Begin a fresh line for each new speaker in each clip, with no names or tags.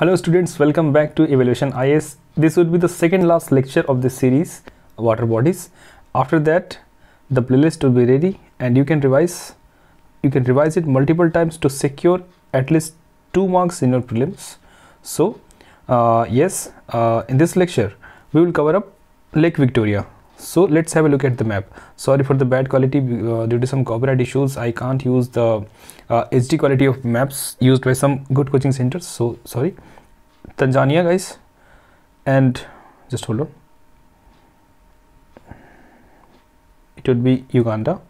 Hello students, welcome back to Evaluation IS. This would be the second last lecture of this series, Water Bodies. After that, the playlist will be ready and you can revise you can revise it multiple times to secure at least 2 marks in your prelims. So, uh, yes, uh, in this lecture, we will cover up Lake Victoria so let's have a look at the map sorry for the bad quality uh, due to some copyright issues i can't use the uh, hd quality of maps used by some good coaching centers so sorry tanzania guys and just hold on it would be uganda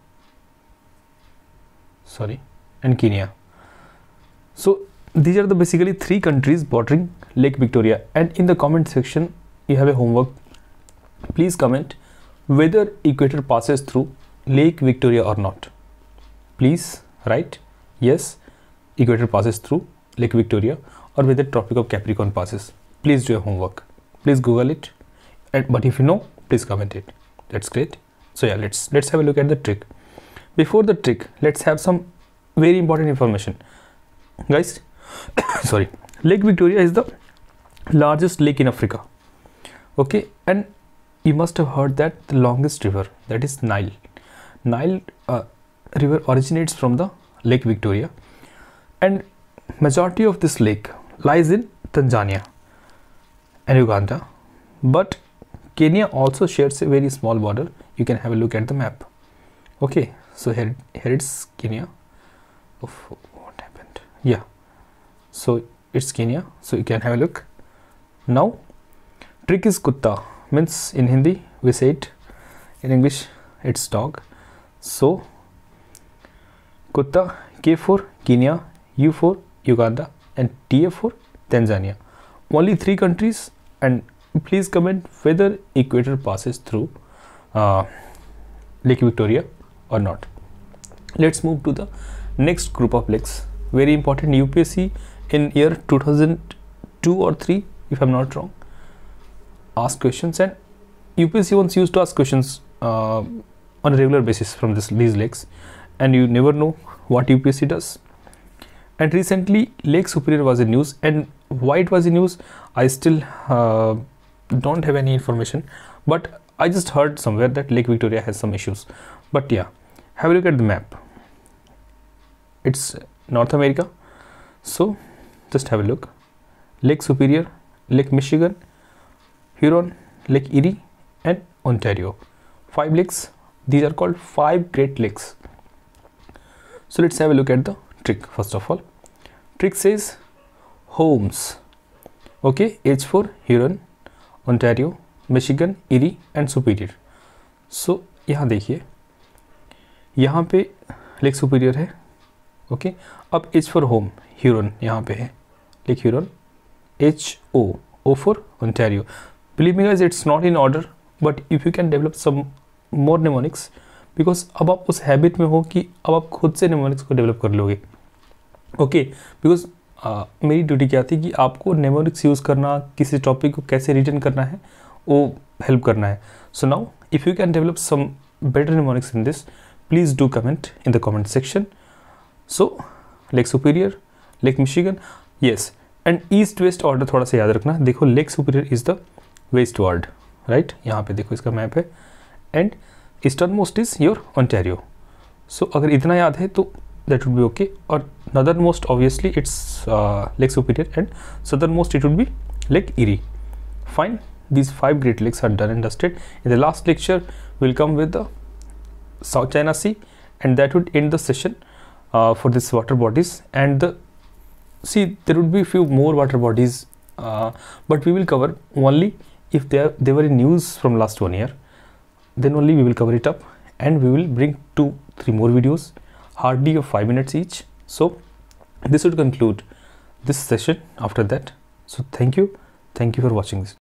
sorry and kenya so these are the basically three countries bordering lake victoria and in the comment section you have a homework please comment whether equator passes through Lake Victoria or not. Please write yes, equator passes through Lake Victoria or whether Tropic of Capricorn passes. Please do your homework. Please Google it. And, but if you know, please comment it. That's great. So yeah, let's let's have a look at the trick. Before the trick, let's have some very important information. Guys, sorry. Lake Victoria is the largest lake in Africa. Okay, and you must have heard that the longest river that is Nile. Nile uh, river originates from the Lake Victoria and majority of this lake lies in Tanzania and Uganda but Kenya also shares a very small border you can have a look at the map okay so here here it's Kenya Oof, what happened yeah so it's Kenya so you can have a look now trick is kutta means in Hindi we say it in English it's dog so Kutta K 4 Kenya U 4 Uganda and TA 4 Tanzania only three countries and please comment whether equator passes through uh, Lake Victoria or not let's move to the next group of lakes very important UPSC in year 2002 or 3 if I'm not wrong ask questions and UPSC once used to ask questions uh, on a regular basis from this, these lakes and you never know what UPSC does. And recently Lake Superior was in news and why it was in news I still uh, don't have any information but I just heard somewhere that Lake Victoria has some issues but yeah have a look at the map it's North America so just have a look Lake Superior Lake Michigan Huron, Lake Erie, and Ontario. Five lakes, these are called five Great Lakes. So let's have a look at the trick first of all. Trick says homes. Okay, H for Huron, Ontario, Michigan, Erie, and Superior. So यहाँ देखिए यहाँ पे Lake Superior है okay अब H for home Huron यहाँ पे है Lake Huron H O O for Ontario believe me guys it's not in order but if you can develop some more mnemonics because अब आप उस हैबिट में हो कि अब आप खुद से निमोनिक्स को डेवलप कर लोगे ओके okay, बिकॉज uh, मेरी ड्यूटी क्या थी कि आपको निमोनिक्स यूज़ करना किसी टॉपिक को कैसे रिटर्न करना है वो हेल्प करना है so now if you can develop some better mnemonics in this please do comment in the comment section so Lake Superior Lake Michigan yes and east west order थोड़ा सा याद रखना देखो Lake Superior is the Westward, right? Right यहाँ पे देखो इसका map है and eastern most is your Ontario so अगर इतना याद है तो दैट वुड बी ओके और northern most obviously it's Lake Superior and southern most it would be Lake Erie fine these five great lakes are done and dusted in the last lecture we'll come with the south china sea and that would end the session uh, for these water bodies and see there would be few more water bodies uh, but we will cover only if they, are, they were in news from last one year then only we will cover it up and we will bring two three more videos hardly of five minutes each so this would conclude this session after that so thank you thank you for watching this